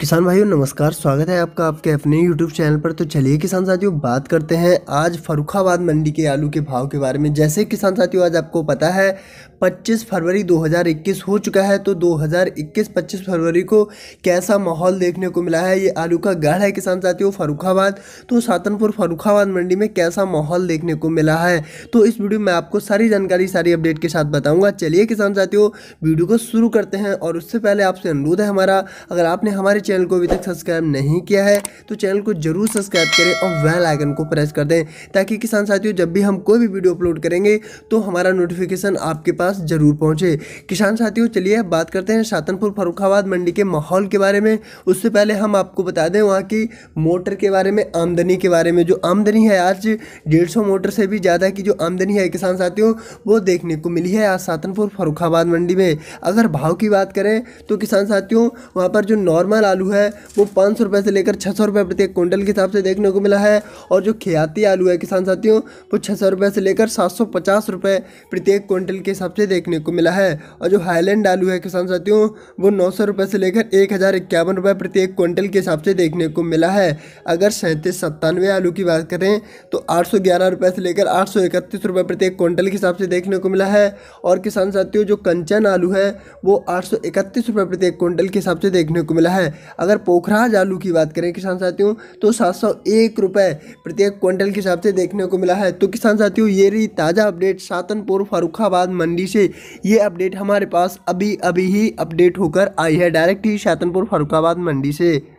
किसान भाइयों नमस्कार स्वागत है आपका आपके अपने YouTube चैनल पर तो चलिए किसान साथियों बात करते हैं आज फरुखाबाद मंडी के आलू के भाव के बारे में जैसे किसान साथियों आज आपको पता है 25 फरवरी 2021 हो चुका है तो 2021-25 फरवरी को कैसा माहौल देखने को मिला है ये आलू का गढ़ है किसान साथियों फरुखाबाद तो सातनपुर फरुखाबाद मंडी में कैसा माहौल देखने को मिला है तो इस वीडियो में आपको सारी जानकारी सारी अपडेट के साथ बताऊँगा चलिए किसान साथियों वीडियो को शुरू करते हैं और उससे पहले आपसे अनुरोध है हमारा अगर आपने हमारे चैनल को अभी तक सब्सक्राइब नहीं किया है तो चैनल को जरूर सब्सक्राइब करें और वेल आइकन को प्रेस कर दें ताकि किसान साथियों जब भी हम कोई भी वीडियो अपलोड करेंगे तो हमारा नोटिफिकेशन आपके पास जरूर पहुंचे किसान साथियों चलिए अब बात करते हैं सातनपुर फरुखाबाद मंडी के माहौल के बारे में उससे पहले हम आपको बता दें वहाँ की मोटर के बारे में आमदनी के बारे में जो आमदनी है आज डेढ़ मोटर से भी ज़्यादा की जो आमदनी है किसान साथियों वो देखने को मिली है आज सातनपुर फरुखाबाद मंडी में अगर भाव की बात करें तो किसान साथियों वहाँ पर जो नॉर्मल आलू है वो पाँच सौ रुपये से लेकर छः सौ रुपये प्रति क्विंटल के हिसाब से देखने को मिला है और जो खियाती आलू है किसान साथियों वो छः सौ रुपये से लेकर सात सौ पचास रुपये प्रत्येक क्विंटल के हिसाब से देखने को मिला है और जो हाईलैंड आलू है किसान साथियों वो नौ सौ रुपये से लेकर एक हज़ार इक्यावन रुपये प्रत्येक क्विंटल के हिसाब से देखने को मिला है अगर सैंतीस सत्तानवे आलू की बात करें तो आठ सौ ग्यारह रुपये से लेकर आठ सौ इकतीस रुपये प्रत्येक क्विंटल के हिसाब से देखने को मिला है और किसान साथियों जो कंचन आलू है वो आठ सौ इकतीस रुपये प्रत्येक क्विंटल के हिसाब से देखने को मिला है अगर पोखराज आलू की बात करें किसान साथियों तो सात सौ एक रुपये प्रत्येक क्विंटल के हिसाब से देखने को मिला है तो किसान साथियों ये रही ताज़ा अपडेट सातनपुर फरुखाबाद मंडी से ये अपडेट हमारे पास अभी अभी ही अपडेट होकर आई है डायरेक्ट ही सातनपुर फरुखाबाद मंडी से